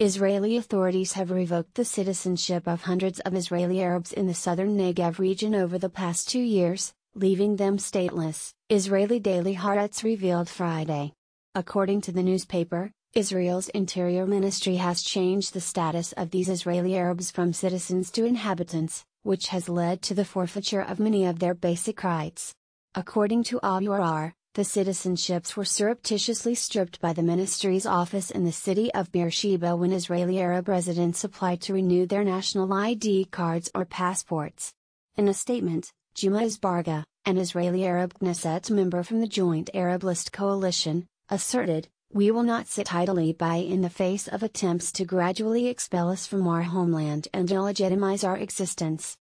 Israeli authorities have revoked the citizenship of hundreds of Israeli Arabs in the southern Negev region over the past two years, leaving them stateless, Israeli daily Haaretz revealed Friday. According to the newspaper, Israel's Interior Ministry has changed the status of these Israeli Arabs from citizens to inhabitants, which has led to the forfeiture of many of their basic rights. According to Al-Urar, the citizenships were surreptitiously stripped by the ministry's office in the city of Beersheba when Israeli Arab residents applied to renew their national ID cards or passports. In a statement, Juma Isbarga, an Israeli Arab Knesset member from the Joint Arab List Coalition, asserted, we will not sit idly by in the face of attempts to gradually expel us from our homeland and illegitimize our existence.